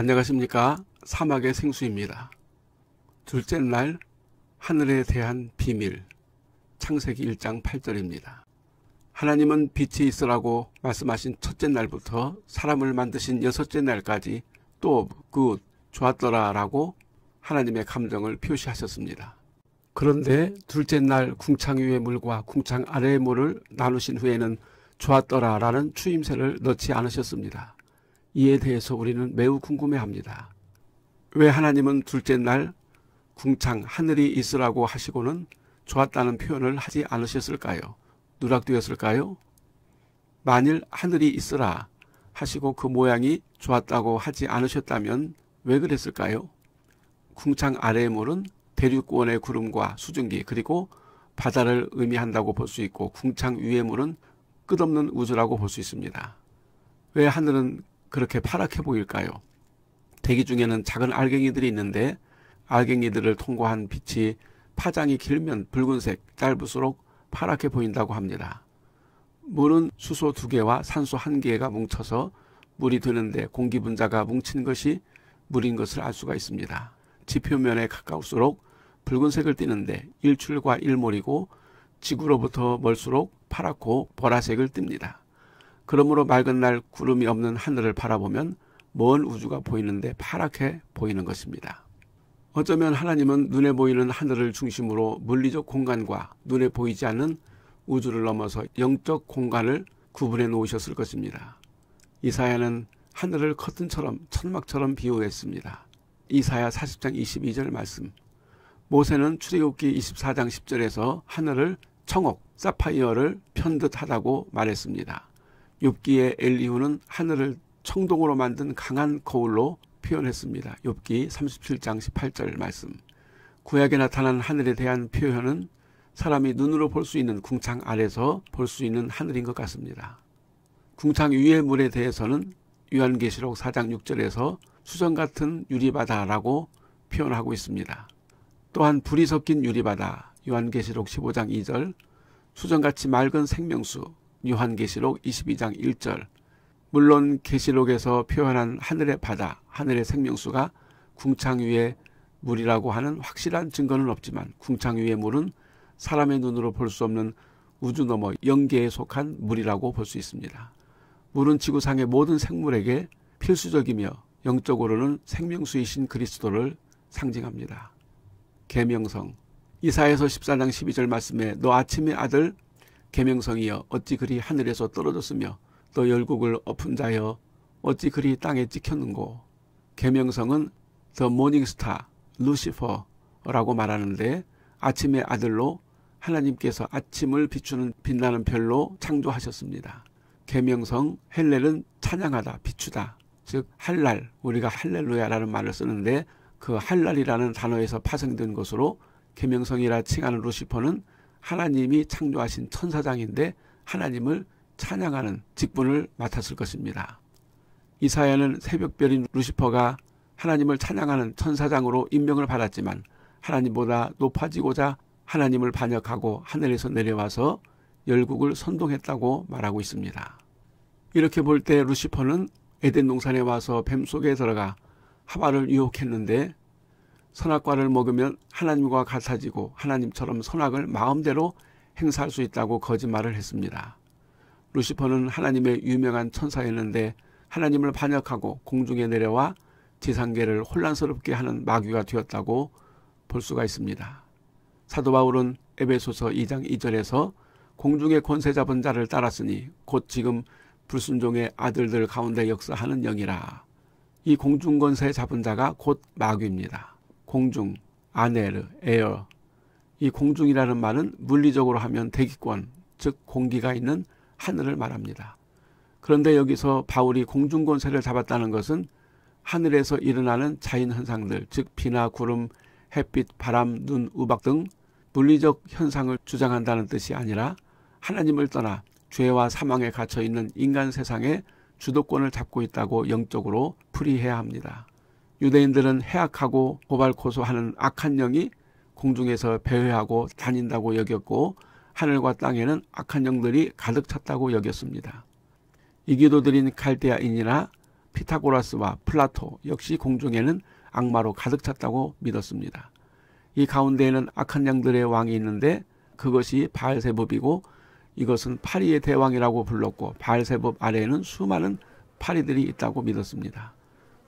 안녕하십니까. 사막의 생수입니다. 둘째 날 하늘에 대한 비밀 창세기 1장 8절입니다. 하나님은 빛이 있으라고 말씀하신 첫째 날부터 사람을 만드신 여섯째 날까지 또 굿, 좋았더라 라고 하나님의 감정을 표시하셨습니다. 그런데 둘째 날 궁창 위의 물과 궁창 아래의 물을 나누신 후에는 좋았더라 라는 추임새를 넣지 않으셨습니다. 이에 대해서 우리는 매우 궁금해합니다. 왜 하나님은 둘째 날 궁창 하늘이 있으라고 하시고는 좋았다는 표현을 하지 않으셨을까요? 누락되었을까요? 만일 하늘이 있으라 하시고 그 모양이 좋았다고 하지 않으셨다면 왜 그랬을까요? 궁창 아래의 물은 대륙권의 구름과 수증기 그리고 바다를 의미한다고 볼 수 있고 궁창 위의 물은 끝없는 우주라고 볼 수 있습니다. 왜 하늘은 그렇게 파랗게 보일까요? 대기 중에는 작은 알갱이들이 있는데 알갱이들을 통과한 빛이 파장이 길면 붉은색, 짧을수록 파랗게 보인다고 합니다. 물은 수소 두개와 산소 한개가 뭉쳐서 물이 되는데 공기 분자가 뭉친 것이 물인 것을 알 수가 있습니다. 지표면에 가까울수록 붉은색을 띠는데 일출과 일몰이고 지구로부터 멀수록 파랗고 보라색을 띱니다. 그러므로 맑은 날 구름이 없는 하늘을 바라보면 먼 우주가 보이는데 파랗게 보이는 것입니다. 어쩌면 하나님은 눈에 보이는 하늘을 중심으로 물리적 공간과 눈에 보이지 않는 우주를 넘어서 영적 공간을 구분해 놓으셨을 것입니다. 이사야는 하늘을 커튼처럼 천막처럼 비유했습니다. 이사야 40장 22절 말씀. 모세는 출애굽기 24장 10절에서 하늘을 청옥 사파이어를 편듯하다고 말했습니다. 욥기의 엘리후는 하늘을 청동으로 만든 강한 거울로 표현했습니다. 욥기 37장 18절 말씀. 구약에 나타난 하늘에 대한 표현은 사람이 눈으로 볼 수 있는 궁창 아래서 볼 수 있는 하늘인 것 같습니다. 궁창 위의 물에 대해서는 요한계시록 4장 6절에서 수정 같은 유리바다라고 표현하고 있습니다. 또한 불이 섞인 유리바다 요한계시록 15장 2절 수정같이 맑은 생명수 요한계시록 22장 1절 물론 계시록에서 표현한 하늘의 바다, 하늘의 생명수가 궁창 위의 물이라고 하는 확실한 증거는 없지만 궁창 위의 물은 사람의 눈으로 볼 수 없는 우주 너머 영계에 속한 물이라고 볼 수 있습니다. 물은 지구상의 모든 생물에게 필수적이며 영적으로는 생명수이신 그리스도를 상징합니다. 계명성 이사에서 14장 12절 말씀에 너 아침의 아들 계명성이여 어찌 그리 하늘에서 떨어졌으며 또 열국을 엎은 자여 어찌 그리 땅에 찍혔는고 계명성은 더 모닝스타 루시퍼라고 말하는데 아침의 아들로 하나님께서 아침을 비추는 빛나는 별로 창조하셨습니다. 개명성 헬렐은 찬양하다 비추다 즉 할랄 우리가 할렐루야라는 말을 쓰는데 그 할랄이라는 단어에서 파생된 것으로 개명성이라 칭하는 루시퍼는 하나님이 창조하신 천사장인데 하나님을 찬양하는 직분을 맡았을 것입니다. 이사야는 새벽별인 루시퍼가 하나님을 찬양하는 천사장으로 임명을 받았지만 하나님보다 높아지고자 하나님을 반역하고 하늘에서 내려와서 열국을 선동했다고 말하고 있습니다. 이렇게 볼 때 루시퍼는 에덴 동산에 와서 뱀 속에 들어가 하와를 유혹했는데 선악과를 먹으면 하나님과 같아지고 하나님처럼 선악을 마음대로 행사할 수 있다고 거짓말을 했습니다. 루시퍼는 하나님의 유명한 천사였는데 하나님을 반역하고 공중에 내려와 지상계를 혼란스럽게 하는 마귀가 되었다고 볼 수가 있습니다. 사도 바울은 에베소서 2장 2절에서 공중의 권세 잡은 자를 따랐으니 곧 지금 불순종의 아들들 가운데 역사하는 영이라. 이 공중 권세 잡은 자가 곧 마귀입니다. 공중 아네르, 에어. 이 공중이라는 말은 물리적으로 하면 대기권, 즉 공기가 있는 하늘을 말합니다. 그런데 여기서 바울이 공중 권세를 잡았다는 것은 하늘에서 일어나는 자연 현상들, 즉 비나 구름, 햇빛, 바람, 눈, 우박 등 물리적 현상을 주장한다는 뜻이 아니라 하나님을 떠나 죄와 사망에 갇혀 있는 인간 세상에 주도권을 잡고 있다고 영적으로 풀이해야 합니다. 유대인들은 해악하고 고발 고소하는 악한 영이 공중에서 배회하고 다닌다고 여겼고 하늘과 땅에는 악한 영들이 가득 찼다고 여겼습니다. 이기도 드린 칼데아인이나 피타고라스와 플라토 역시 공중에는 악마로 가득 찼다고 믿었습니다. 이 가운데에는 악한 양들의 왕이 있는데 그것이 바알세법이고 이것은 파리의 대왕이라고 불렀고 바알세법 아래에는 수많은 파리들이 있다고 믿었습니다.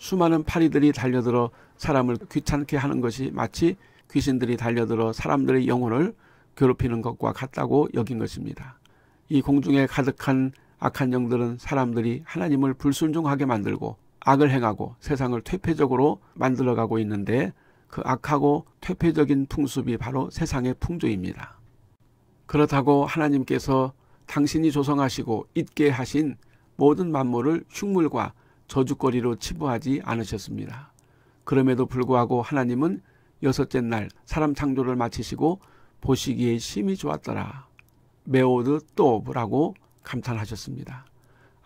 수많은 파리들이 달려들어 사람을 귀찮게 하는 것이 마치 귀신들이 달려들어 사람들의 영혼을 괴롭히는 것과 같다고 여긴 것입니다. 이 공중에 가득한 악한 영들은 사람들이 하나님을 불순종하게 만들고 악을 행하고 세상을 퇴폐적으로 만들어가고 있는데 그 악하고 퇴폐적인 풍습이 바로 세상의 풍조입니다. 그렇다고 하나님께서 당신이 조성하시고 있게 하신 모든 만물을 흉물과 저주거리로 치부하지 않으셨습니다. 그럼에도 불구하고 하나님은 여섯째 날 사람 창조를 마치시고 보시기에 심히 좋았더라. 메오드 또브라고 감탄하셨습니다.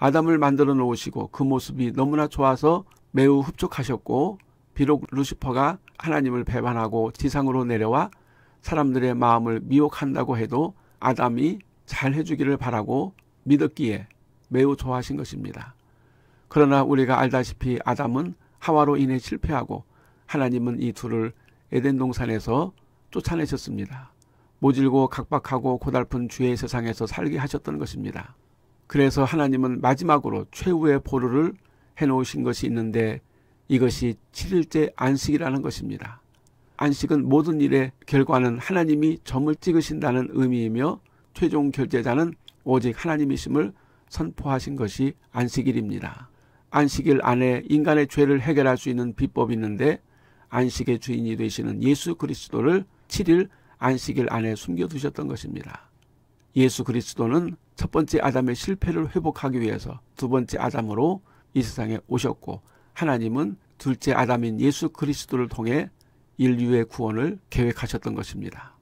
아담을 만들어 놓으시고 그 모습이 너무나 좋아서 매우 흡족하셨고 비록 루시퍼가 하나님을 배반하고 지상으로 내려와 사람들의 마음을 미혹한다고 해도 아담이 잘 해주기를 바라고 믿었기에 매우 좋아하신 것입니다. 그러나 우리가 알다시피 아담은 하와로 인해 실패하고 하나님은 이 둘을 에덴 동산에서 쫓아내셨습니다. 모질고 각박하고 고달픈 죄의 세상에서 살게 하셨던 것입니다. 그래서 하나님은 마지막으로 최후의 보루를 해놓으신 것이 있는데 이것이 7일째 안식이라는 것입니다. 안식은 모든 일의 결과는 하나님이 점을 찍으신다는 의미이며 최종 결제자는 오직 하나님이심을 선포하신 것이 안식일입니다. 안식일 안에 인간의 죄를 해결할 수 있는 비법이 있는데 안식의 주인이 되시는 예수 그리스도를 7일 안식일 안에 숨겨두셨던 것입니다. 예수 그리스도는 첫 번째 아담의 실패를 회복하기 위해서 두 번째 아담으로 이 세상에 오셨고 하나님은 둘째 아담인 예수 그리스도를 통해 인류의 구원을 계획하셨던 것입니다.